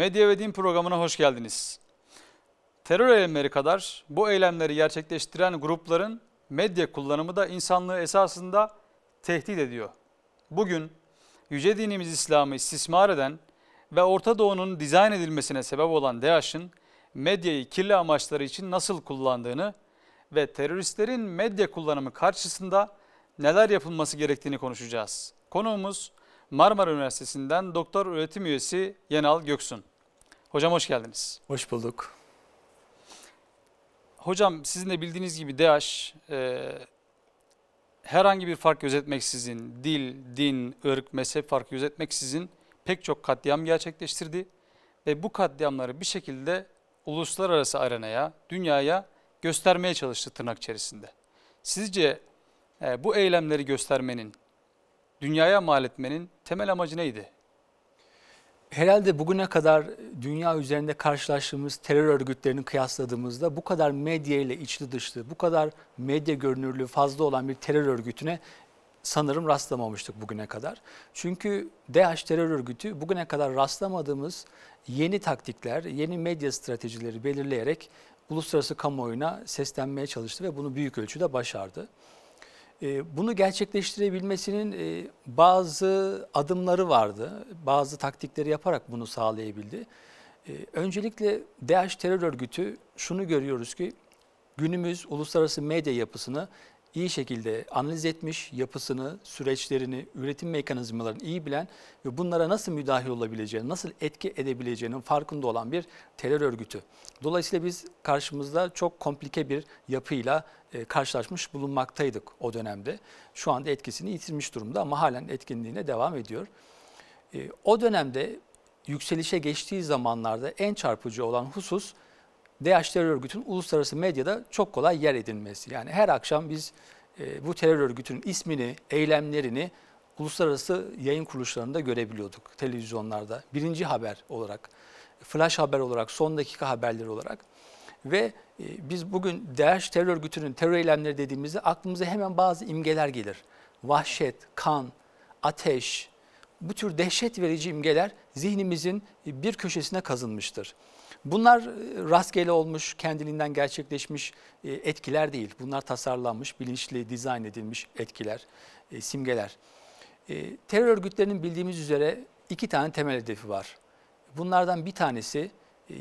Medya ve Din programına hoş geldiniz. Terör eylemleri kadar bu eylemleri gerçekleştiren grupların medya kullanımı da insanlığı esasında tehdit ediyor. Bugün yüce dinimiz İslam'ı istismar eden ve Orta Doğu'nun dizayn edilmesine sebep olan DAEŞ'in medyayı kirli amaçları için nasıl kullandığını ve teröristlerin medya kullanımı karşısında neler yapılması gerektiğini konuşacağız. Konuğumuz Marmara Üniversitesi'nden doktor öğretim üyesi Yenal Göksun. Hocam hoş geldiniz. Hoş bulduk. Hocam sizin de bildiğiniz gibi DAEŞ e, herhangi bir fark gözetmeksizin, dil, din, ırk, mezhep farkı gözetmeksizin pek çok katliam gerçekleştirdi. Ve bu katliamları bir şekilde uluslararası arenaya, dünyaya göstermeye çalıştı tırnak içerisinde. Sizce e, bu eylemleri göstermenin, dünyaya mal etmenin temel amacı neydi? herhalde bugüne kadar dünya üzerinde karşılaştığımız terör örgütlerini kıyasladığımızda bu kadar medya ile içli dışlı, bu kadar medya görünürlüğü fazla olan bir terör örgütüne sanırım rastlamamıştık bugüne kadar. Çünkü DH terör örgütü bugüne kadar rastlamadığımız yeni taktikler, yeni medya stratejileri belirleyerek uluslararası kamuoyuna seslenmeye çalıştı ve bunu büyük ölçüde başardı. Ee, bunu gerçekleştirebilmesinin e, bazı adımları vardı. Bazı taktikleri yaparak bunu sağlayabildi. Ee, öncelikle DAEŞ terör örgütü şunu görüyoruz ki günümüz uluslararası medya yapısını iyi şekilde analiz etmiş, yapısını, süreçlerini, üretim mekanizmalarını iyi bilen ve bunlara nasıl müdahil olabileceğini, nasıl etki edebileceğinin farkında olan bir terör örgütü. Dolayısıyla biz karşımızda çok komplike bir yapıyla e, karşılaşmış bulunmaktaydık o dönemde. Şu anda etkisini yitirmiş durumda ama halen etkinliğine devam ediyor. E, o dönemde yükselişe geçtiği zamanlarda en çarpıcı olan husus DAEŞ terör örgütünün uluslararası medyada çok kolay yer edinmesi. Yani her akşam biz e, bu terör örgütünün ismini, eylemlerini uluslararası yayın kuruluşlarında görebiliyorduk televizyonlarda. Birinci haber olarak, flash haber olarak, son dakika haberleri olarak. Ve e, biz bugün DAEŞ terör örgütünün terör eylemleri dediğimizde aklımıza hemen bazı imgeler gelir. Vahşet, kan, ateş, bu tür dehşet verici imgeler zihnimizin bir köşesine kazınmıştır. Bunlar e, rastgele olmuş, kendiliğinden gerçekleşmiş e, etkiler değil. Bunlar tasarlanmış, bilinçli, dizayn edilmiş etkiler, e, simgeler. Terör örgütlerinin bildiğimiz üzere iki tane temel hedefi var. Bunlardan bir tanesi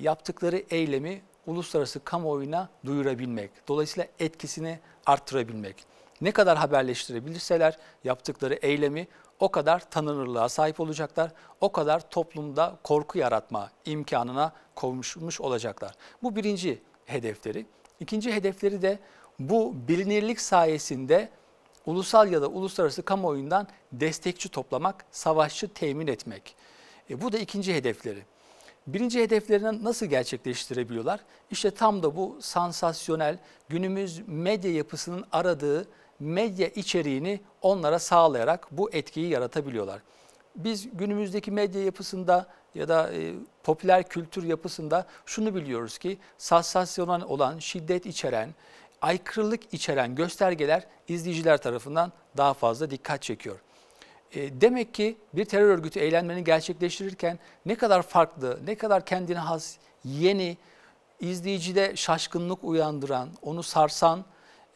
yaptıkları eylemi uluslararası kamuoyuna duyurabilmek. Dolayısıyla etkisini arttırabilmek. Ne kadar haberleştirebilirseler yaptıkları eylemi o kadar tanınırlığa sahip olacaklar, o kadar toplumda korku yaratma imkanına kavuşmuş olacaklar. Bu birinci hedefleri. İkinci hedefleri de bu bilinirlik sayesinde ulusal ya da uluslararası kamuoyundan destekçi toplamak, savaşçı temin etmek. E, bu da ikinci hedefleri. Birinci hedeflerini nasıl gerçekleştirebiliyorlar? İşte tam da bu sansasyonel günümüz medya yapısının aradığı medya içeriğini onlara sağlayarak bu etkiyi yaratabiliyorlar. Biz günümüzdeki medya yapısında ya da e, popüler kültür yapısında şunu biliyoruz ki sansasyonel olan, şiddet içeren, aykırılık içeren göstergeler izleyiciler tarafından daha fazla dikkat çekiyor. E, demek ki bir terör örgütü eylemlerini gerçekleştirirken ne kadar farklı, ne kadar kendine has, yeni, izleyicide şaşkınlık uyandıran, onu sarsan,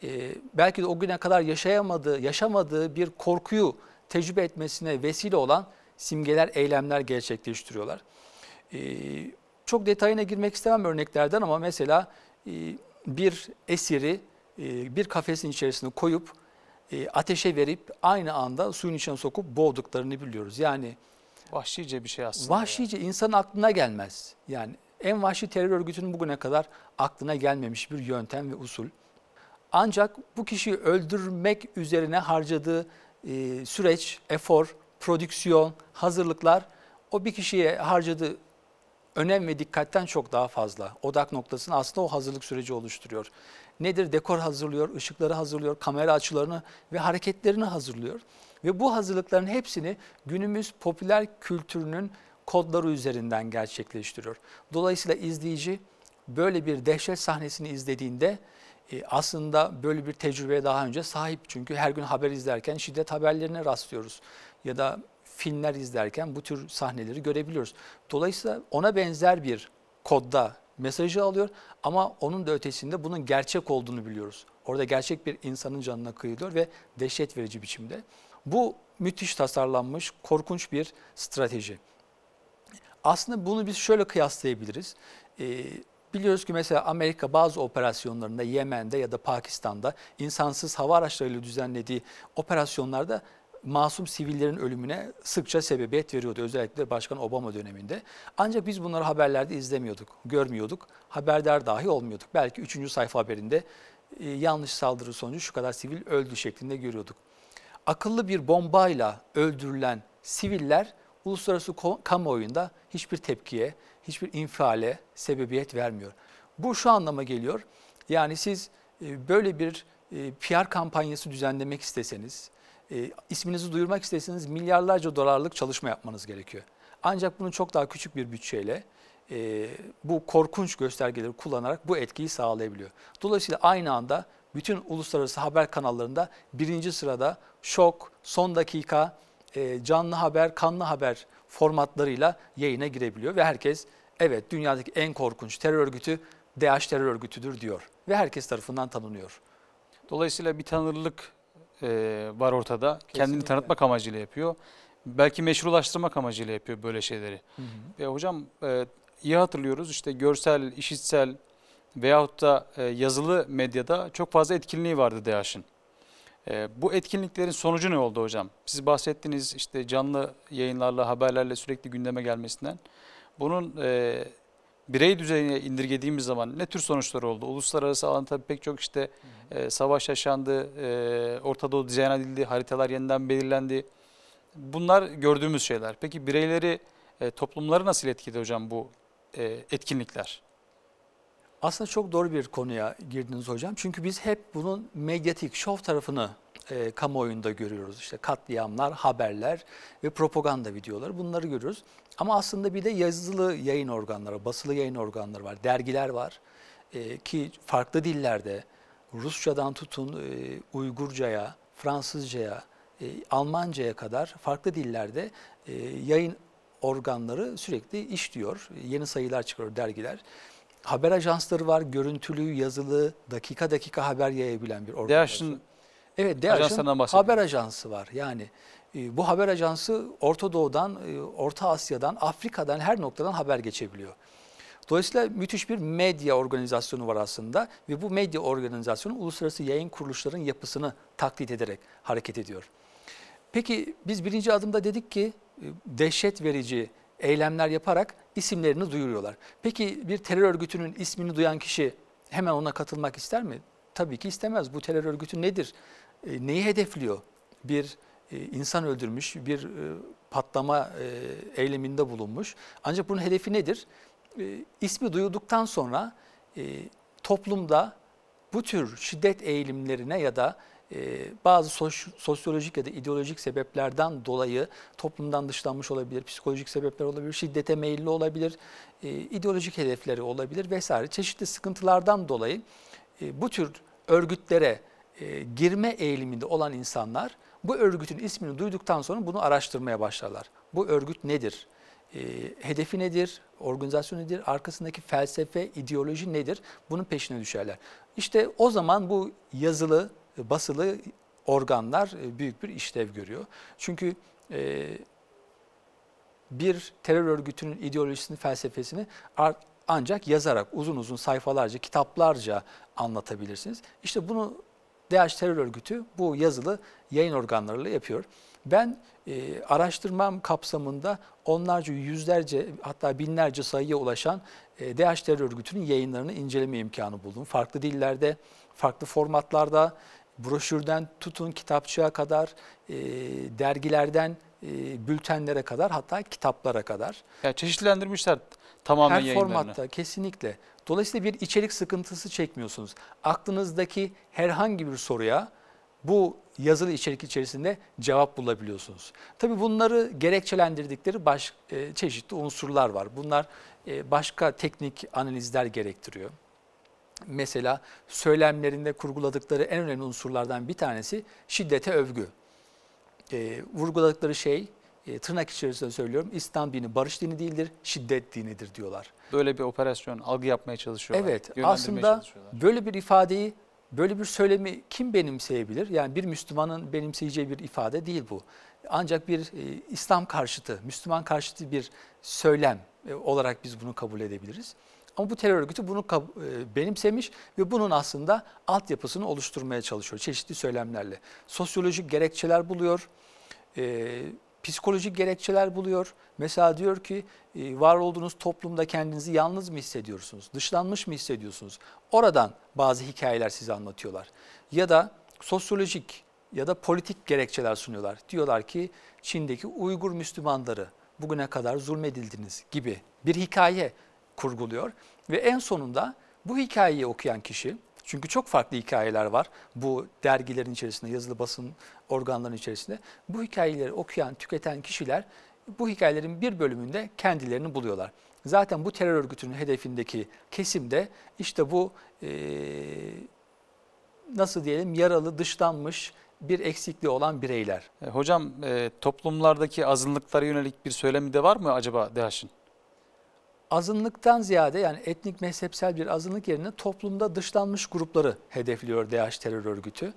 e, belki de o güne kadar yaşayamadığı, yaşamadığı bir korkuyu tecrübe etmesine vesile olan simgeler, eylemler gerçekleştiriyorlar. E, çok detayına girmek istemem örneklerden ama mesela e, bir esiri e, bir kafesin içerisine koyup e, ateşe verip aynı anda suyun içine sokup boğduklarını biliyoruz. Yani vahşice bir şey aslında. Vahşice yani. insanın aklına gelmez. Yani en vahşi terör örgütünün bugüne kadar aklına gelmemiş bir yöntem ve usul. Ancak bu kişiyi öldürmek üzerine harcadığı e, süreç, efor, prodüksiyon, hazırlıklar o bir kişiye harcadığı önem ve dikkatten çok daha fazla. Odak noktasını aslında o hazırlık süreci oluşturuyor. Nedir? Dekor hazırlıyor, ışıkları hazırlıyor, kamera açılarını ve hareketlerini hazırlıyor. Ve bu hazırlıkların hepsini günümüz popüler kültürünün kodları üzerinden gerçekleştiriyor. Dolayısıyla izleyici böyle bir dehşet sahnesini izlediğinde e, aslında böyle bir tecrübeye daha önce sahip. Çünkü her gün haber izlerken şiddet haberlerine rastlıyoruz. Ya da filmler izlerken bu tür sahneleri görebiliyoruz. Dolayısıyla ona benzer bir kodda mesajı alıyor ama onun da ötesinde bunun gerçek olduğunu biliyoruz. Orada gerçek bir insanın canına kıyılıyor ve dehşet verici biçimde. Bu müthiş tasarlanmış korkunç bir strateji. Aslında bunu biz şöyle kıyaslayabiliriz. Ee, Biliyoruz ki mesela Amerika bazı operasyonlarında Yemen'de ya da Pakistan'da insansız hava araçlarıyla düzenlediği operasyonlarda masum sivillerin ölümüne sıkça sebebiyet veriyordu özellikle Başkan Obama döneminde. Ancak biz bunları haberlerde izlemiyorduk, görmüyorduk, haberdar dahi olmuyorduk. Belki 3. sayfa haberinde e, yanlış saldırı sonucu şu kadar sivil öldü şeklinde görüyorduk. Akıllı bir bombayla öldürülen siviller uluslararası kamuoyunda hiçbir tepkiye, hiçbir infiale sebebiyet vermiyor. Bu şu anlama geliyor. Yani siz e, böyle bir e, PR kampanyası düzenlemek isteseniz, e, isminizi duyurmak isteseniz milyarlarca dolarlık çalışma yapmanız gerekiyor. Ancak bunu çok daha küçük bir bütçeyle bu korkunç göstergeleri kullanarak bu etkiyi sağlayabiliyor. Dolayısıyla aynı anda bütün uluslararası haber kanallarında birinci sırada şok, son dakika, canlı haber, kanlı haber formatlarıyla yayına girebiliyor ve herkes evet dünyadaki en korkunç terör örgütü DAEŞ terör örgütüdür diyor ve herkes tarafından tanınıyor. Dolayısıyla bir tanırlık e, var ortada. Kesinlikle. Kendini tanıtmak amacıyla yapıyor. Belki meşrulaştırmak amacıyla yapıyor böyle şeyleri. Hı hı. Ve hocam e, iyi hatırlıyoruz işte görsel, işitsel veyahut da e, yazılı medyada çok fazla etkinliği vardı DAEŞ'in. E, bu etkinliklerin sonucu ne oldu hocam? Siz bahsettiniz işte canlı yayınlarla, haberlerle sürekli gündeme gelmesinden. Bunun e, birey düzeyine indirgediğimiz zaman ne tür sonuçlar oldu? Uluslararası alanda tabii pek çok işte e, savaş yaşandı, e, Orta Doğu dizayn edildi, haritalar yeniden belirlendi. Bunlar gördüğümüz şeyler. Peki bireyleri, e, toplumları nasıl etkiledi hocam bu e, etkinlikler? Aslında çok doğru bir konuya girdiniz hocam. Çünkü biz hep bunun medyatik şov tarafını e, kamuoyunda görüyoruz. İşte katliamlar, haberler ve propaganda videoları bunları görüyoruz. Ama aslında bir de yazılı yayın organları, basılı yayın organları var, dergiler var. E, ki farklı dillerde Rusçadan tutun e, Uygurca'ya, Fransızca'ya, e, Almanca'ya kadar farklı dillerde e, yayın organları sürekli işliyor. Yeni sayılar çıkıyor dergiler haber ajansları var. Görüntülü, yazılı, dakika dakika haber yayabilen bir organizasyon. DAEŞ'in Evet, DAEŞ'in haber ajansı var. Yani e, bu haber ajansı Orta Doğu'dan, e, Orta Asya'dan, Afrika'dan her noktadan haber geçebiliyor. Dolayısıyla müthiş bir medya organizasyonu var aslında ve bu medya organizasyonu uluslararası yayın kuruluşlarının yapısını taklit ederek hareket ediyor. Peki biz birinci adımda dedik ki e, dehşet verici eylemler yaparak isimlerini duyuruyorlar. Peki bir terör örgütünün ismini duyan kişi hemen ona katılmak ister mi? Tabii ki istemez. Bu terör örgütü nedir? E, neyi hedefliyor? Bir e, insan öldürmüş, bir e, patlama e, eyleminde bulunmuş. Ancak bunun hedefi nedir? E, ismi duyulduktan sonra e, toplumda bu tür şiddet eğilimlerine ya da ee, bazı sosyolojik ya da ideolojik sebeplerden dolayı toplumdan dışlanmış olabilir, psikolojik sebepler olabilir, şiddete meyilli olabilir, e, ideolojik hedefleri olabilir vesaire. Çeşitli sıkıntılardan dolayı e, bu tür örgütlere e, girme eğiliminde olan insanlar bu örgütün ismini duyduktan sonra bunu araştırmaya başlarlar. Bu örgüt nedir? hedefi nedir? Organizasyon nedir? Arkasındaki felsefe, ideoloji nedir? Bunun peşine düşerler. İşte o zaman bu yazılı basılı organlar e, büyük bir işlev görüyor. Çünkü e, bir terör örgütünün ideolojisini, felsefesini ancak yazarak uzun uzun sayfalarca, kitaplarca anlatabilirsiniz. İşte bunu DAEŞ terör örgütü bu yazılı yayın organlarıyla yapıyor. Ben e, araştırmam kapsamında onlarca, yüzlerce hatta binlerce sayıya ulaşan e, DAEŞ terör örgütünün yayınlarını inceleme imkanı buldum. Farklı dillerde, farklı formatlarda, broşürden tutun kitapçığa kadar, e, dergilerden e, bültenlere kadar hatta kitaplara kadar. Yani çeşitlendirmişler tamamen Her formatta kesinlikle. Dolayısıyla bir içerik sıkıntısı çekmiyorsunuz. Aklınızdaki herhangi bir soruya bu yazılı içerik içerisinde cevap bulabiliyorsunuz. Tabii bunları gerekçelendirdikleri baş, e, çeşitli unsurlar var. Bunlar e, başka teknik analizler gerektiriyor mesela söylemlerinde kurguladıkları en önemli unsurlardan bir tanesi şiddete övgü. E, vurguladıkları şey e, tırnak içerisinde söylüyorum İslam dini barış dini değildir, şiddet dinidir diyorlar. Böyle bir operasyon, algı yapmaya çalışıyorlar. Evet aslında çalışıyorlar. böyle bir ifadeyi, böyle bir söylemi kim benimseyebilir? Yani bir Müslümanın benimseyeceği bir ifade değil bu. Ancak bir e, İslam karşıtı, Müslüman karşıtı bir söylem e, olarak biz bunu kabul edebiliriz. Ama bu terör örgütü bunu e, benimsemiş ve bunun aslında altyapısını oluşturmaya çalışıyor çeşitli söylemlerle. Sosyolojik gerekçeler buluyor, e, psikolojik gerekçeler buluyor. Mesela diyor ki e, var olduğunuz toplumda kendinizi yalnız mı hissediyorsunuz, dışlanmış mı hissediyorsunuz? Oradan bazı hikayeler size anlatıyorlar. Ya da sosyolojik ya da politik gerekçeler sunuyorlar. Diyorlar ki Çin'deki Uygur Müslümanları bugüne kadar zulmedildiniz gibi bir hikaye kurguluyor ve en sonunda bu hikayeyi okuyan kişi çünkü çok farklı hikayeler var bu dergilerin içerisinde, yazılı basın organlarının içerisinde. Bu hikayeleri okuyan, tüketen kişiler bu hikayelerin bir bölümünde kendilerini buluyorlar. Zaten bu terör örgütünün hedefindeki kesim de işte bu e, nasıl diyelim yaralı, dışlanmış bir eksikliği olan bireyler. E, hocam e, toplumlardaki azınlıklara yönelik bir söylemi de var mı acaba DH'ın? azınlıktan ziyade yani etnik mezhepsel bir azınlık yerine toplumda dışlanmış grupları hedefliyor DAEŞ terör örgütü.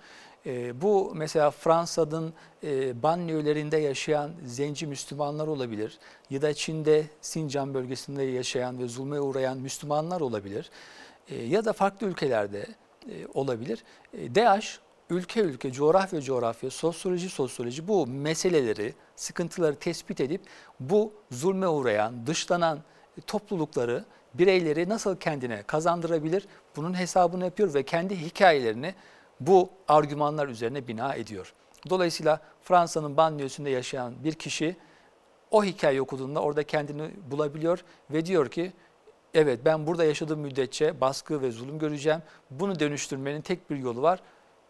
E, bu mesela Fransa'nın e, banliyölerinde yaşayan zenci Müslümanlar olabilir ya da Çin'de Sincan bölgesinde yaşayan ve zulme uğrayan Müslümanlar olabilir e, ya da farklı ülkelerde e, olabilir. E, ee, DAEŞ ülke ülke, coğrafya coğrafya, sosyoloji sosyoloji bu meseleleri, sıkıntıları tespit edip bu zulme uğrayan, dışlanan, toplulukları, bireyleri nasıl kendine kazandırabilir? Bunun hesabını yapıyor ve kendi hikayelerini bu argümanlar üzerine bina ediyor. Dolayısıyla Fransa'nın banliyösünde yaşayan bir kişi o hikaye okuduğunda orada kendini bulabiliyor ve diyor ki evet ben burada yaşadığım müddetçe baskı ve zulüm göreceğim. Bunu dönüştürmenin tek bir yolu var.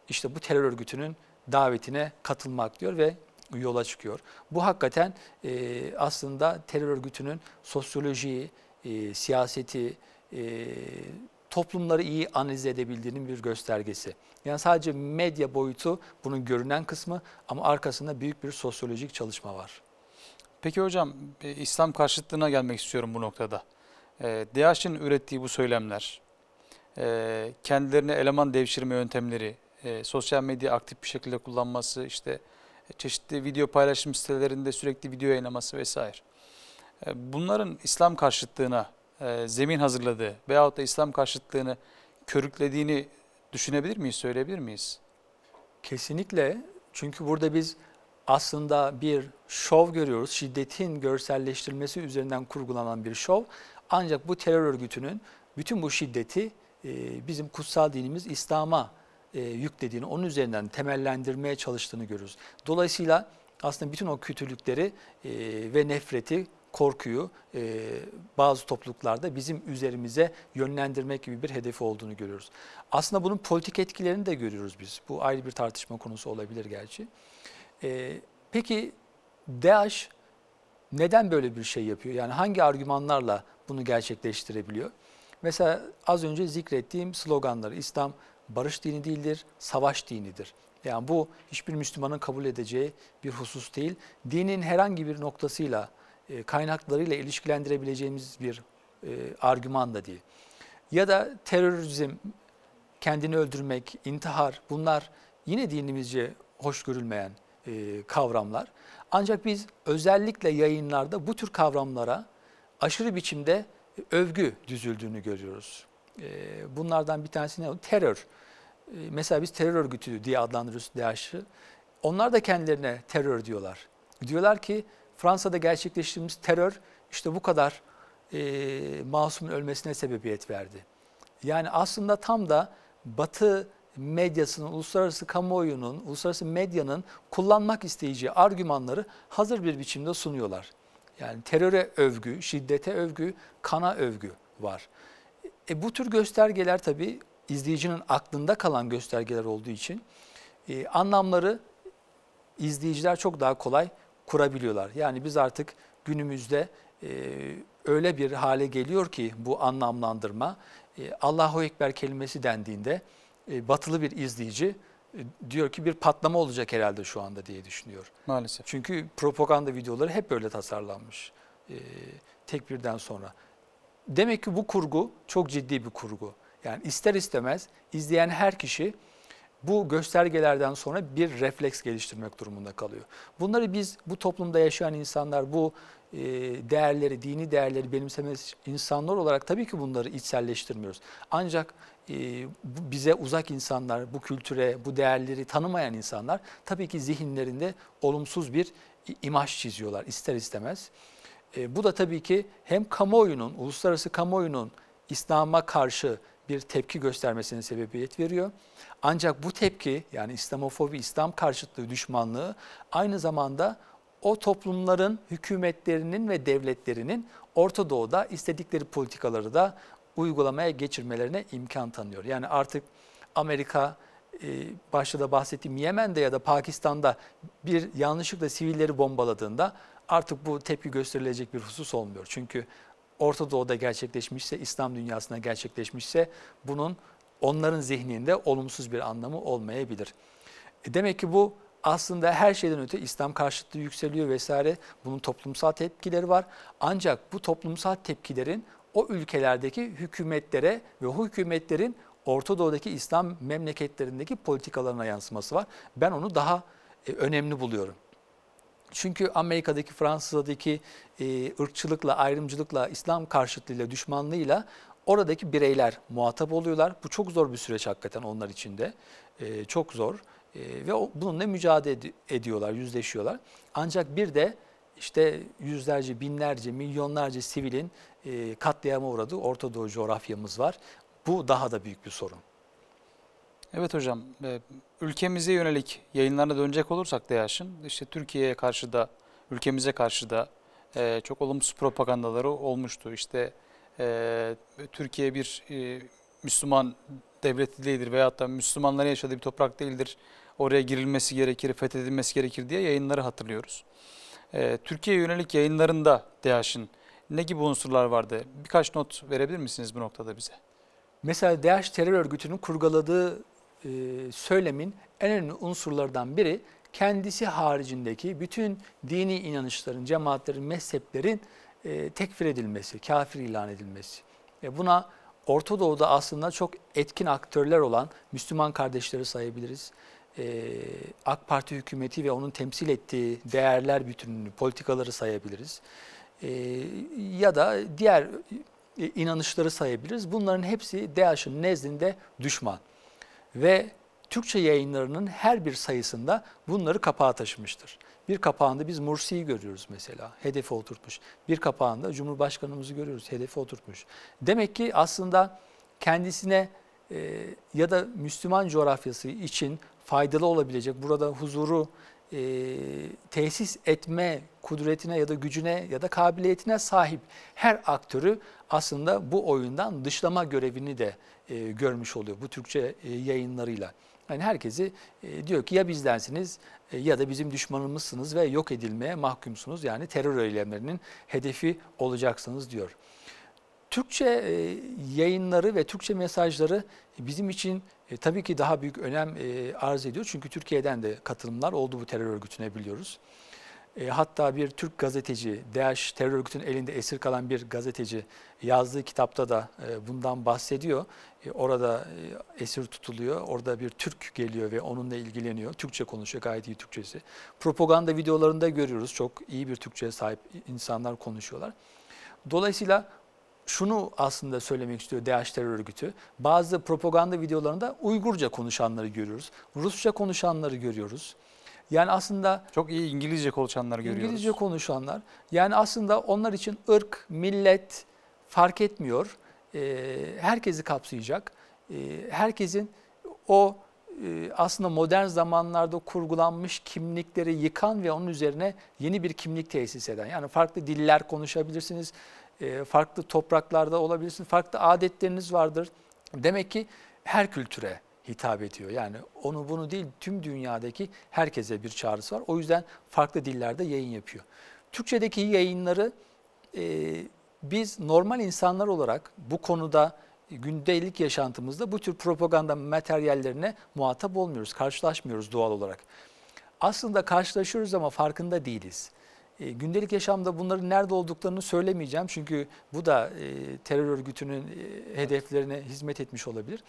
İşte bu terör örgütünün davetine katılmak diyor ve yola çıkıyor. Bu hakikaten e, aslında terör örgütünün sosyolojiyi, e, siyaseti, e, toplumları iyi analiz edebildiğinin bir göstergesi. Yani sadece medya boyutu bunun görünen kısmı ama arkasında büyük bir sosyolojik çalışma var. Peki hocam e, İslam karşıtlığına gelmek istiyorum bu noktada. E, DAEŞ'in ürettiği bu söylemler, e, kendilerine eleman devşirme yöntemleri, e, sosyal medya aktif bir şekilde kullanması, işte çeşitli video paylaşım sitelerinde sürekli video yayınlaması vesaire. E, bunların İslam karşıtlığına e, zemin hazırladığı veyahut da İslam karşıtlığını körüklediğini düşünebilir miyiz, söyleyebilir miyiz? Kesinlikle. Çünkü burada biz aslında bir şov görüyoruz. Şiddetin görselleştirilmesi üzerinden kurgulanan bir şov. Ancak bu terör örgütünün bütün bu şiddeti e, bizim kutsal dinimiz İslam'a e, yüklediğini, onun üzerinden temellendirmeye çalıştığını görürüz. Dolayısıyla aslında bütün o kötülükleri e, ve nefreti, korkuyu e, bazı topluluklarda bizim üzerimize yönlendirmek gibi bir hedefi olduğunu görüyoruz. Aslında bunun politik etkilerini de görüyoruz biz. Bu ayrı bir tartışma konusu olabilir gerçi. E, peki DAEŞ neden böyle bir şey yapıyor? Yani hangi argümanlarla bunu gerçekleştirebiliyor? Mesela az önce zikrettiğim sloganları İslam barış dini değildir, savaş dinidir. Yani bu hiçbir Müslümanın kabul edeceği bir husus değil. Dinin herhangi bir noktasıyla, e, kaynaklarıyla ilişkilendirebileceğimiz bir e, argüman da değil. Ya da terörizm, kendini öldürmek, intihar bunlar yine dinimizce hoş görülmeyen e, kavramlar. Ancak biz özellikle yayınlarda bu tür kavramlara aşırı biçimde övgü düzüldüğünü görüyoruz. Ee, bunlardan bir tanesi ne? Terör. Ee, mesela biz terör örgütü diye adlandırıyoruz DAEŞ'i. Onlar da kendilerine terör diyorlar. Diyorlar ki Fransa'da gerçekleştirdiğimiz terör işte bu kadar e, masumun ölmesine sebebiyet verdi. Yani aslında tam da Batı medyasının, uluslararası kamuoyunun, uluslararası medyanın kullanmak isteyeceği argümanları hazır bir biçimde sunuyorlar. Yani teröre övgü, şiddete övgü, kana övgü var. E, bu tür göstergeler tabii izleyicinin aklında kalan göstergeler olduğu için e, anlamları izleyiciler çok daha kolay kurabiliyorlar. Yani biz artık günümüzde e, öyle bir hale geliyor ki bu anlamlandırma e, Allahu Ekber kelimesi dendiğinde e, batılı bir izleyici e, diyor ki bir patlama olacak herhalde şu anda diye düşünüyor. Maalesef. Çünkü propaganda videoları hep böyle tasarlanmış e, tekbirden sonra. Demek ki bu kurgu çok ciddi bir kurgu. Yani ister istemez izleyen her kişi bu göstergelerden sonra bir refleks geliştirmek durumunda kalıyor. Bunları biz bu toplumda yaşayan insanlar bu e, değerleri, dini değerleri benimsemez insanlar olarak tabii ki bunları içselleştirmiyoruz. Ancak e, bize uzak insanlar, bu kültüre, bu değerleri tanımayan insanlar tabii ki zihinlerinde olumsuz bir imaj çiziyorlar ister istemez. E, bu da tabii ki hem kamuoyunun, uluslararası kamuoyunun İslam'a karşı bir tepki göstermesine sebebiyet veriyor. Ancak bu tepki yani İslamofobi, İslam karşıtlığı, düşmanlığı aynı zamanda o toplumların, hükümetlerinin ve devletlerinin Orta Doğu'da istedikleri politikaları da uygulamaya geçirmelerine imkan tanıyor. Yani artık Amerika e, başta da bahsettiğim Yemen'de ya da Pakistan'da bir yanlışlıkla sivilleri bombaladığında artık bu tepki gösterilecek bir husus olmuyor. Çünkü Orta Doğu'da gerçekleşmişse, İslam dünyasında gerçekleşmişse bunun onların zihninde olumsuz bir anlamı olmayabilir. E demek ki bu aslında her şeyden öte İslam karşıtlığı yükseliyor vesaire. Bunun toplumsal tepkileri var. Ancak bu toplumsal tepkilerin o ülkelerdeki hükümetlere ve o hükümetlerin Orta Doğu'daki İslam memleketlerindeki politikalarına yansıması var. Ben onu daha e, önemli buluyorum. Çünkü Amerika'daki, Fransa'daki e, ırkçılıkla, ayrımcılıkla, İslam karşıtlığıyla, düşmanlığıyla oradaki bireyler muhatap oluyorlar. Bu çok zor bir süreç hakikaten onlar için de. E, çok zor e, ve o, bununla mücadele ed ediyorlar, yüzleşiyorlar. Ancak bir de işte yüzlerce, binlerce, milyonlarca sivilin e, katliama uğradığı Orta Doğu coğrafyamız var. Bu daha da büyük bir sorun. Evet hocam, e, ülkemize yönelik yayınlarına dönecek olursak DAEŞ'in, işte Türkiye'ye karşı da, ülkemize karşı da e, çok olumsuz propagandaları olmuştu. İşte e, Türkiye bir Müslüman devleti değildir veyahut da Müslümanların yaşadığı bir toprak değildir, oraya girilmesi gerekir, fethedilmesi gerekir diye yayınları hatırlıyoruz. Türkiye'ye yönelik yayınlarında DAEŞ'in ne gibi unsurlar vardı? Birkaç not verebilir misiniz bu noktada bize? Mesela DAEŞ terör örgütünün kurgaladığı e, söylemin en önemli unsurlardan biri kendisi haricindeki bütün dini inanışların, cemaatlerin, mezheplerin e, tekfir edilmesi, kafir ilan edilmesi. E buna Orta Doğu'da aslında çok etkin aktörler olan Müslüman kardeşleri sayabiliriz. E, AK Parti hükümeti ve onun temsil ettiği değerler bütününü, politikaları sayabiliriz. E, ya da diğer e, inanışları sayabiliriz. Bunların hepsi DAEŞ'in nezdinde düşman ve Türkçe yayınlarının her bir sayısında bunları kapağa taşımıştır. Bir kapağında biz Mursi'yi görüyoruz mesela, hedefi oturtmuş. Bir kapağında Cumhurbaşkanımızı görüyoruz, hedefi oturtmuş. Demek ki aslında kendisine e, ya da Müslüman coğrafyası için faydalı olabilecek, burada huzuru e, tesis etme kudretine ya da gücüne ya da kabiliyetine sahip her aktörü aslında bu oyundan dışlama görevini de e, görmüş oluyor bu Türkçe e, yayınlarıyla. Yani herkesi e, diyor ki ya bizdensiniz e, ya da bizim düşmanımızsınız ve yok edilmeye mahkumsunuz. Yani terör eylemlerinin hedefi olacaksınız diyor. Türkçe e, yayınları ve Türkçe mesajları bizim için e, tabii ki daha büyük önem e, arz ediyor. Çünkü Türkiye'den de katılımlar oldu bu terör örgütüne biliyoruz. E, hatta bir Türk gazeteci, DAEŞ terör örgütünün elinde esir kalan bir gazeteci yazdığı kitapta da e, bundan bahsediyor. E, orada e, esir tutuluyor, orada bir Türk geliyor ve onunla ilgileniyor. Türkçe konuşuyor, gayet iyi Türkçesi. Propaganda videolarında görüyoruz, çok iyi bir Türkçeye sahip insanlar konuşuyorlar. Dolayısıyla şunu aslında söylemek istiyor DH terör örgütü. Bazı propaganda videolarında Uygurca konuşanları görüyoruz. Rusça konuşanları görüyoruz. Yani aslında çok iyi İngilizce konuşanlar görüyoruz. İngilizce konuşanlar. Yani aslında onlar için ırk, millet fark etmiyor. E, herkesi kapsayacak. E, herkesin o e, aslında modern zamanlarda kurgulanmış kimlikleri yıkan ve onun üzerine yeni bir kimlik tesis eden. Yani farklı diller konuşabilirsiniz, e, farklı topraklarda olabilirsiniz, farklı adetleriniz vardır. Demek ki her kültüre, hitap ediyor. Yani onu bunu değil tüm dünyadaki herkese bir çağrısı var. O yüzden farklı dillerde yayın yapıyor. Türkçedeki yayınları e, biz normal insanlar olarak bu konuda gündelik yaşantımızda bu tür propaganda materyallerine muhatap olmuyoruz, karşılaşmıyoruz doğal olarak. Aslında karşılaşıyoruz ama farkında değiliz. E, gündelik yaşamda bunların nerede olduklarını söylemeyeceğim çünkü bu da e, terör örgütünün e, hedeflerine hizmet etmiş olabilir.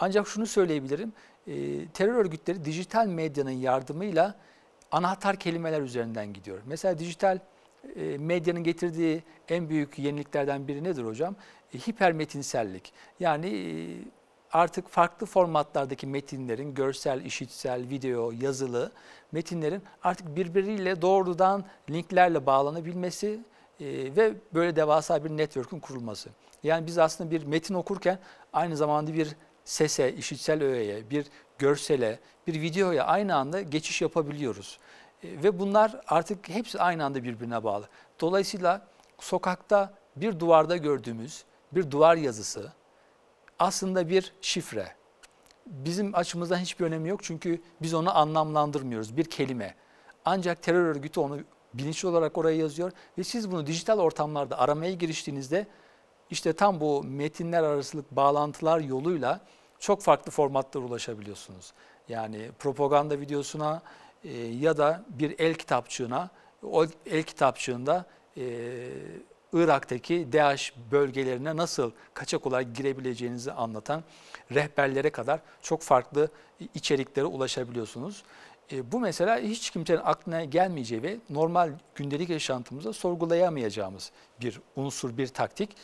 Ancak şunu söyleyebilirim, e, terör örgütleri dijital medyanın yardımıyla anahtar kelimeler üzerinden gidiyor. Mesela dijital e, medyanın getirdiği en büyük yeniliklerden biri nedir hocam? E, hipermetinsellik. Yani e, artık farklı formatlardaki metinlerin görsel, işitsel, video, yazılı metinlerin artık birbiriyle doğrudan linklerle bağlanabilmesi e, ve böyle devasa bir network'ün kurulması. Yani biz aslında bir metin okurken aynı zamanda bir sese, işitsel öğeye, bir görsele, bir videoya aynı anda geçiş yapabiliyoruz. E, ve bunlar artık hepsi aynı anda birbirine bağlı. Dolayısıyla sokakta bir duvarda gördüğümüz bir duvar yazısı aslında bir şifre. Bizim açımızdan hiçbir önemi yok çünkü biz onu anlamlandırmıyoruz bir kelime. Ancak terör örgütü onu bilinçli olarak oraya yazıyor ve siz bunu dijital ortamlarda aramaya giriştiğinizde işte tam bu metinler arasılık bağlantılar yoluyla çok farklı formatlara ulaşabiliyorsunuz. Yani propaganda videosuna e, ya da bir el kitapçığına, o el kitapçığında e, Irak'taki DAEŞ bölgelerine nasıl kaçak olarak girebileceğinizi anlatan rehberlere kadar çok farklı içeriklere ulaşabiliyorsunuz. E, bu mesela hiç kimsenin aklına gelmeyeceği ve normal gündelik yaşantımızda sorgulayamayacağımız bir unsur, bir taktik.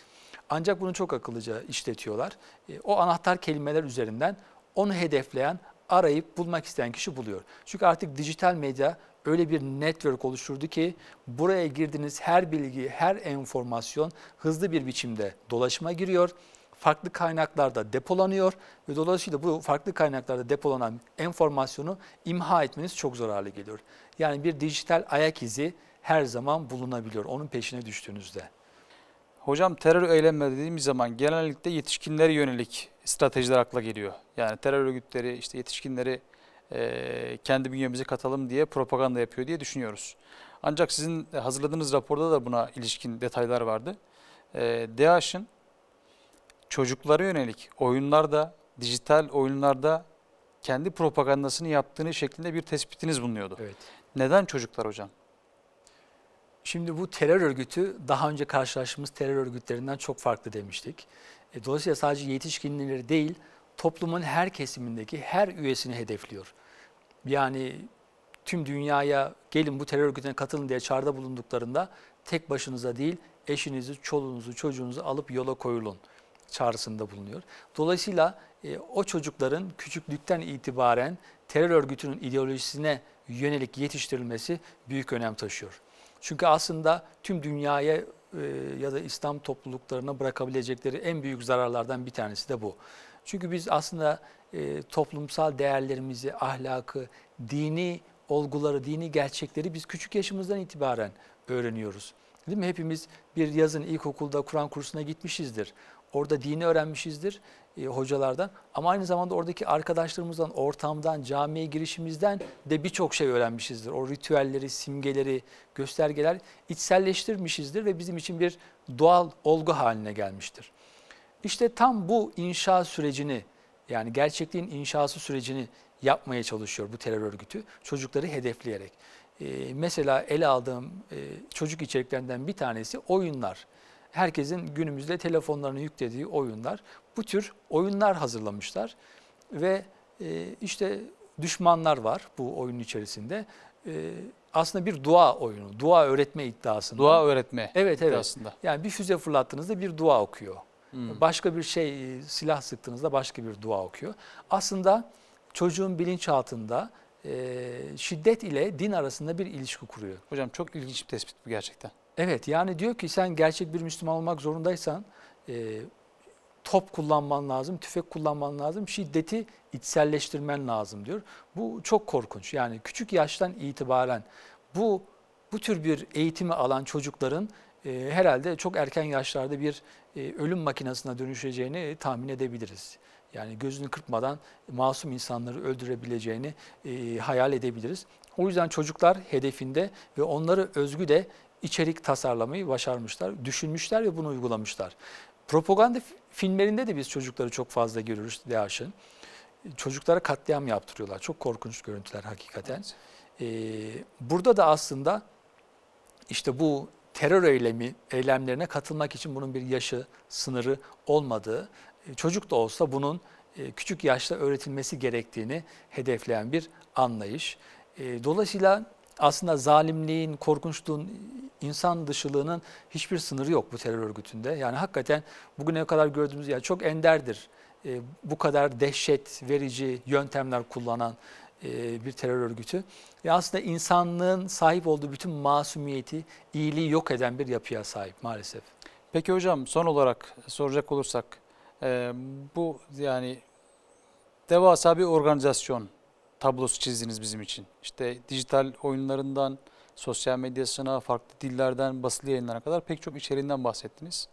Ancak bunu çok akıllıca işletiyorlar. E, o anahtar kelimeler üzerinden onu hedefleyen, arayıp bulmak isteyen kişi buluyor. Çünkü artık dijital medya öyle bir network oluşturdu ki buraya girdiğiniz her bilgi, her enformasyon hızlı bir biçimde dolaşıma giriyor. Farklı kaynaklarda depolanıyor ve dolayısıyla bu farklı kaynaklarda depolanan enformasyonu imha etmeniz çok zor hale geliyor. Yani bir dijital ayak izi her zaman bulunabiliyor onun peşine düştüğünüzde. Hocam terör eylemi dediğimiz zaman genellikle yetişkinlere yönelik stratejiler akla geliyor. Yani terör örgütleri işte yetişkinleri e, kendi bünyemize katalım diye propaganda yapıyor diye düşünüyoruz. Ancak sizin hazırladığınız raporda da buna ilişkin detaylar vardı. E, DAEŞ'in çocuklara yönelik oyunlarda, dijital oyunlarda kendi propagandasını yaptığını şeklinde bir tespitiniz bulunuyordu. Evet. Neden çocuklar hocam? Şimdi bu terör örgütü daha önce karşılaştığımız terör örgütlerinden çok farklı demiştik. E, dolayısıyla sadece yetişkinleri değil, toplumun her kesimindeki her üyesini hedefliyor. Yani tüm dünyaya gelin bu terör örgütüne katılın diye çağrıda bulunduklarında tek başınıza değil, eşinizi, çoluğunuzu, çocuğunuzu alıp yola koyulun çağrısında bulunuyor. Dolayısıyla e, o çocukların küçüklükten itibaren terör örgütünün ideolojisine yönelik yetiştirilmesi büyük önem taşıyor. Çünkü aslında tüm dünyaya e, ya da İslam topluluklarına bırakabilecekleri en büyük zararlardan bir tanesi de bu. Çünkü biz aslında e, toplumsal değerlerimizi, ahlakı, dini olguları, dini gerçekleri biz küçük yaşımızdan itibaren öğreniyoruz. Değil mi? Hepimiz bir yazın ilkokulda Kur'an kursuna gitmişizdir. Orada dini öğrenmişizdir e, hocalardan ama aynı zamanda oradaki arkadaşlarımızdan, ortamdan, camiye girişimizden de birçok şey öğrenmişizdir. O ritüelleri, simgeleri, göstergeler içselleştirmişizdir ve bizim için bir doğal olgu haline gelmiştir. İşte tam bu inşa sürecini yani gerçekliğin inşası sürecini yapmaya çalışıyor bu terör örgütü çocukları hedefleyerek. Ee, mesela ele aldığım e, çocuk içeriklerinden bir tanesi oyunlar. Herkesin günümüzde telefonlarını yüklediği oyunlar bu tür oyunlar hazırlamışlar ve e, işte düşmanlar var bu oyunun içerisinde. E, aslında bir dua oyunu, dua öğretme iddiasında. Dua öğretme evet, evet. Yani bir füze fırlattığınızda bir dua okuyor. Hmm. Başka bir şey e, silah sıktığınızda başka bir dua okuyor. Aslında çocuğun bilinçaltında e, şiddet ile din arasında bir ilişki kuruyor. Hocam çok ilginç bir tespit bu gerçekten. Evet yani diyor ki sen gerçek bir Müslüman olmak zorundaysan e, top kullanman lazım, tüfek kullanman lazım, şiddeti içselleştirmen lazım diyor. Bu çok korkunç. Yani küçük yaştan itibaren bu bu tür bir eğitimi alan çocukların e, herhalde çok erken yaşlarda bir e, ölüm makinesine dönüşeceğini tahmin edebiliriz. Yani gözünü kırpmadan masum insanları öldürebileceğini e, hayal edebiliriz. O yüzden çocuklar hedefinde ve onları özgü de içerik tasarlamayı başarmışlar, düşünmüşler ve bunu uygulamışlar. Propaganda filmlerinde de biz çocukları çok fazla görürüz DAEŞ'ın. Çocuklara katliam yaptırıyorlar. Çok korkunç görüntüler hakikaten. Ee, burada da aslında işte bu terör eylemi eylemlerine katılmak için bunun bir yaşı, sınırı olmadığı, e, çocuk da olsa bunun e, küçük yaşta öğretilmesi gerektiğini hedefleyen bir anlayış. E, dolayısıyla aslında zalimliğin, korkunçluğun, insan dışılığının hiçbir sınırı yok bu terör örgütünde. Yani hakikaten bugüne kadar gördüğümüz yani çok enderdir. E, bu kadar dehşet verici yöntemler kullanan e, bir terör örgütü. E aslında insanlığın sahip olduğu bütün masumiyeti, iyiliği yok eden bir yapıya sahip maalesef. Peki hocam son olarak soracak olursak e, bu yani devasa bir organizasyon tablosu çizdiniz bizim için. İşte dijital oyunlarından, sosyal medyasına, farklı dillerden, basılı yayınlara kadar pek çok içeriğinden bahsettiniz.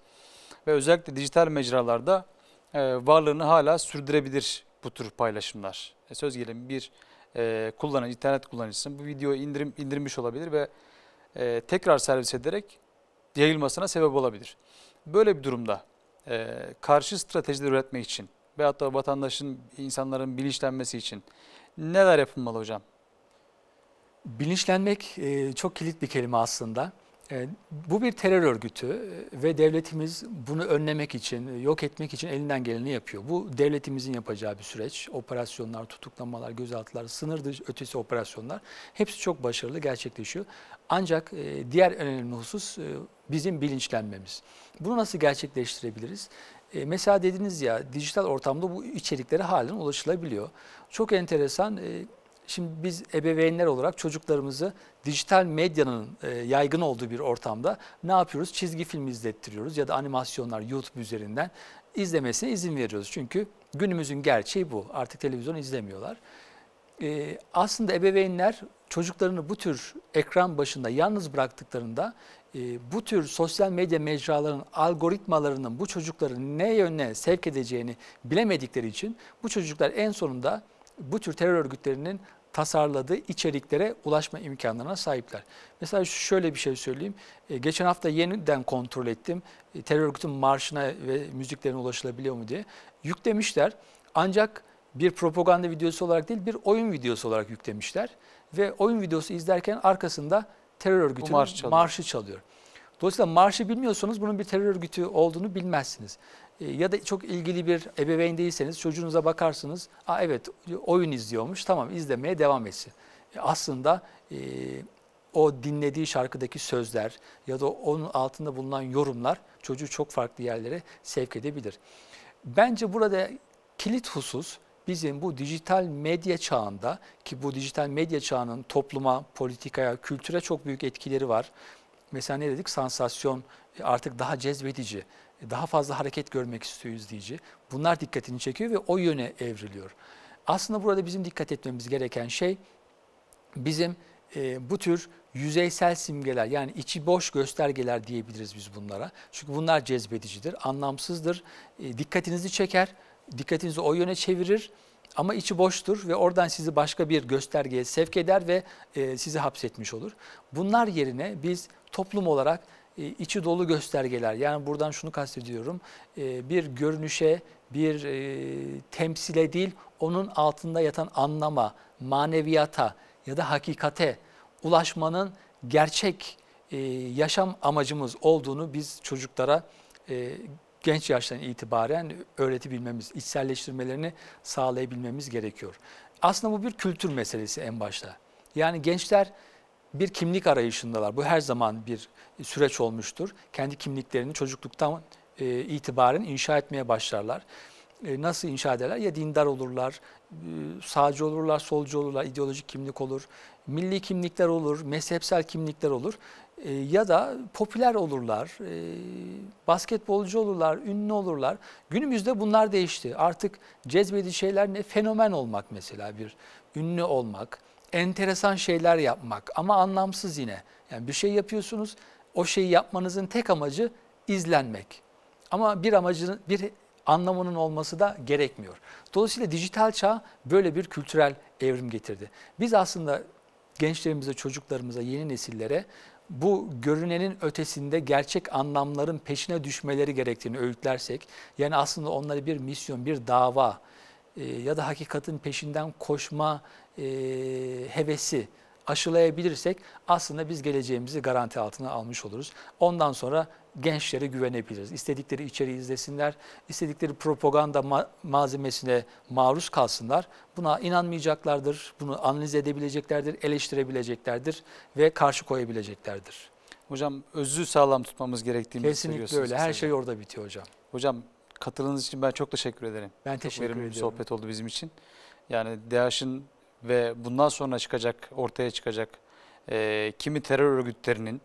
Ve özellikle dijital mecralarda e, varlığını hala sürdürebilir bu tür paylaşımlar. E, söz gelimi bir e, kullanıcı, internet kullanıcısının bu videoyu indirim, indirmiş olabilir ve e, tekrar servis ederek yayılmasına sebep olabilir. Böyle bir durumda e, karşı stratejiler üretmek için ve hatta vatandaşın, insanların bilinçlenmesi için neler yapılmalı hocam? Bilinçlenmek e, çok kilit bir kelime aslında. E, bu bir terör örgütü e, ve devletimiz bunu önlemek için, yok etmek için elinden geleni yapıyor. Bu devletimizin yapacağı bir süreç. Operasyonlar, tutuklamalar, gözaltılar, sınır dışı ötesi operasyonlar hepsi çok başarılı gerçekleşiyor. Ancak diğer önemli husus bizim bilinçlenmemiz. Bunu nasıl gerçekleştirebiliriz? E, mesela dediniz ya dijital ortamda bu içeriklere halen ulaşılabiliyor. Çok enteresan. E, şimdi biz ebeveynler olarak çocuklarımızı dijital medyanın e, yaygın olduğu bir ortamda ne yapıyoruz? Çizgi film izlettiriyoruz ya da animasyonlar YouTube üzerinden izlemesine izin veriyoruz. Çünkü günümüzün gerçeği bu. Artık televizyon izlemiyorlar. E, aslında ebeveynler çocuklarını bu tür ekran başında yalnız bıraktıklarında e, bu tür sosyal medya mecralarının algoritmalarının bu çocukları ne yöne sevk edeceğini bilemedikleri için bu çocuklar en sonunda bu tür terör örgütlerinin tasarladığı içeriklere ulaşma imkanlarına sahipler. Mesela şöyle bir şey söyleyeyim. E, geçen hafta yeniden kontrol ettim. E, terör örgütün marşına ve müziklerine ulaşılabiliyor mu diye. Yüklemişler ancak bir propaganda videosu olarak değil bir oyun videosu olarak yüklemişler. Ve oyun videosu izlerken arkasında terör örgütünün marş çalıyor. marşı çalıyor. Dolayısıyla marşı bilmiyorsanız bunun bir terör örgütü olduğunu bilmezsiniz. E, ya da çok ilgili bir ebeveyn değilseniz çocuğunuza bakarsınız. Aa evet oyun izliyormuş tamam izlemeye devam etsin. E, aslında e, o dinlediği şarkıdaki sözler ya da onun altında bulunan yorumlar çocuğu çok farklı yerlere sevk edebilir. Bence burada kilit husus bizim bu dijital medya çağında ki bu dijital medya çağının topluma, politikaya, kültüre çok büyük etkileri var. Mesela ne dedik? Sansasyon e, artık daha cezbedici, e, daha fazla hareket görmek istiyor izleyici. Bunlar dikkatini çekiyor ve o yöne evriliyor. Aslında burada bizim dikkat etmemiz gereken şey bizim e, bu tür yüzeysel simgeler yani içi boş göstergeler diyebiliriz biz bunlara. Çünkü bunlar cezbedicidir, anlamsızdır, e, dikkatinizi çeker dikkatinizi o yöne çevirir ama içi boştur ve oradan sizi başka bir göstergeye sevk eder ve e, sizi hapsetmiş olur. Bunlar yerine biz toplum olarak e, içi dolu göstergeler yani buradan şunu kastediyorum e, bir görünüşe bir e, temsile değil onun altında yatan anlama, maneviyata ya da hakikate ulaşmanın gerçek e, yaşam amacımız olduğunu biz çocuklara e, genç yaştan itibaren öğretebilmemiz, içselleştirmelerini sağlayabilmemiz gerekiyor. Aslında bu bir kültür meselesi en başta. Yani gençler bir kimlik arayışındalar. Bu her zaman bir süreç olmuştur. Kendi kimliklerini çocukluktan e, itibaren inşa etmeye başlarlar. E, nasıl inşa ederler? Ya dindar olurlar, e, sağcı olurlar, solcu olurlar, ideolojik kimlik olur, milli kimlikler olur, mezhepsel kimlikler olur. Ee, ya da popüler olurlar, ee, basketbolcu olurlar, ünlü olurlar. Günümüzde bunlar değişti. Artık cezbedici şeyler ne? Fenomen olmak mesela bir, ünlü olmak, enteresan şeyler yapmak ama anlamsız yine. Yani bir şey yapıyorsunuz, o şeyi yapmanızın tek amacı izlenmek. Ama bir amacının, bir anlamının olması da gerekmiyor. Dolayısıyla dijital çağ böyle bir kültürel evrim getirdi. Biz aslında gençlerimize, çocuklarımıza, yeni nesillere bu görünenin ötesinde gerçek anlamların peşine düşmeleri gerektiğini öğütlersek, yani aslında onları bir misyon, bir dava e, ya da hakikatin peşinden koşma e, hevesi, aşılayabilirsek aslında biz geleceğimizi garanti altına almış oluruz. Ondan sonra gençlere güvenebiliriz. İstedikleri içeriği izlesinler, istedikleri propaganda malzemesine maruz kalsınlar. Buna inanmayacaklardır, bunu analiz edebileceklerdir, eleştirebileceklerdir ve karşı koyabileceklerdir. Hocam özü sağlam tutmamız gerektiğini Kesinlikle öyle. Her şey orada bitiyor hocam. Hocam katıldığınız için ben çok teşekkür ederim. Ben teşekkür ederim. Çok verimli bir sohbet oldu bizim için. Yani DAEŞ'in ve bundan sonra çıkacak, ortaya çıkacak e, kimi terör örgütlerinin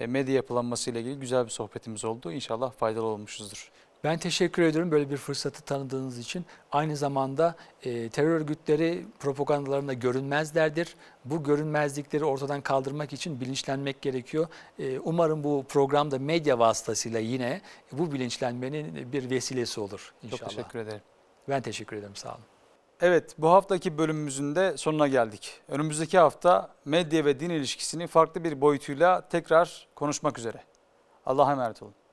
e, medya yapılanması ile ilgili güzel bir sohbetimiz oldu. İnşallah faydalı olmuşuzdur. Ben teşekkür ediyorum böyle bir fırsatı tanıdığınız için. Aynı zamanda e, terör örgütleri propagandalarında görünmezlerdir. Bu görünmezlikleri ortadan kaldırmak için bilinçlenmek gerekiyor. E, umarım bu programda medya vasıtasıyla yine bu bilinçlenmenin bir vesilesi olur inşallah. Çok teşekkür ederim. Ben teşekkür ederim sağ olun. Evet bu haftaki bölümümüzün de sonuna geldik. Önümüzdeki hafta medya ve din ilişkisini farklı bir boyutuyla tekrar konuşmak üzere. Allah'a emanet olun.